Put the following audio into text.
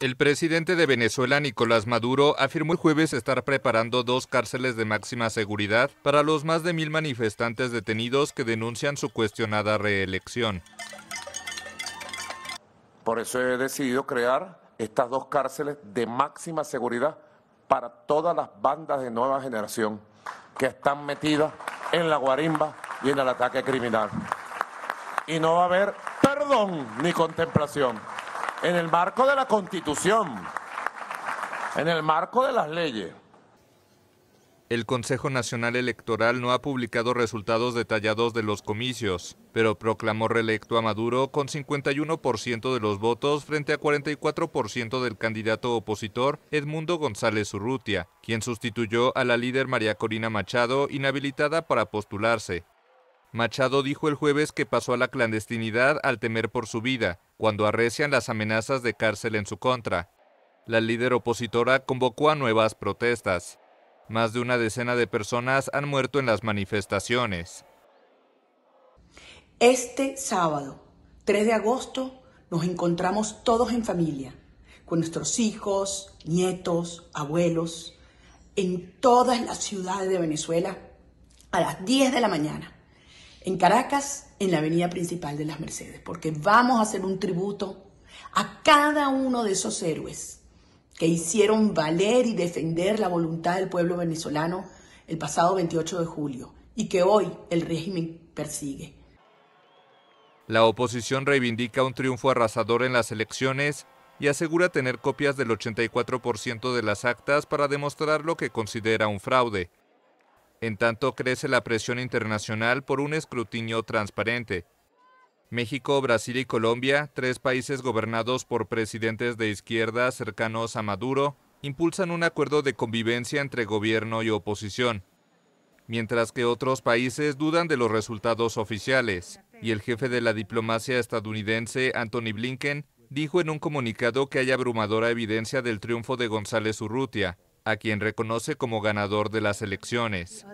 El presidente de Venezuela, Nicolás Maduro, afirmó el jueves estar preparando dos cárceles de máxima seguridad para los más de mil manifestantes detenidos que denuncian su cuestionada reelección. Por eso he decidido crear estas dos cárceles de máxima seguridad para todas las bandas de nueva generación que están metidas en la guarimba y en el ataque criminal. Y no va a haber perdón ni contemplación en el marco de la Constitución, en el marco de las leyes. El Consejo Nacional Electoral no ha publicado resultados detallados de los comicios, pero proclamó reelecto a Maduro con 51% de los votos frente a 44% del candidato opositor Edmundo González Urrutia, quien sustituyó a la líder María Corina Machado, inhabilitada para postularse. Machado dijo el jueves que pasó a la clandestinidad al temer por su vida, cuando arrecian las amenazas de cárcel en su contra. La líder opositora convocó a nuevas protestas. Más de una decena de personas han muerto en las manifestaciones. Este sábado, 3 de agosto, nos encontramos todos en familia, con nuestros hijos, nietos, abuelos, en todas las ciudades de Venezuela, a las 10 de la mañana en Caracas, en la avenida principal de las Mercedes, porque vamos a hacer un tributo a cada uno de esos héroes que hicieron valer y defender la voluntad del pueblo venezolano el pasado 28 de julio y que hoy el régimen persigue. La oposición reivindica un triunfo arrasador en las elecciones y asegura tener copias del 84% de las actas para demostrar lo que considera un fraude. En tanto, crece la presión internacional por un escrutinio transparente. México, Brasil y Colombia, tres países gobernados por presidentes de izquierda cercanos a Maduro, impulsan un acuerdo de convivencia entre gobierno y oposición, mientras que otros países dudan de los resultados oficiales, y el jefe de la diplomacia estadounidense, Anthony Blinken, dijo en un comunicado que hay abrumadora evidencia del triunfo de González Urrutia, a quien reconoce como ganador de las elecciones.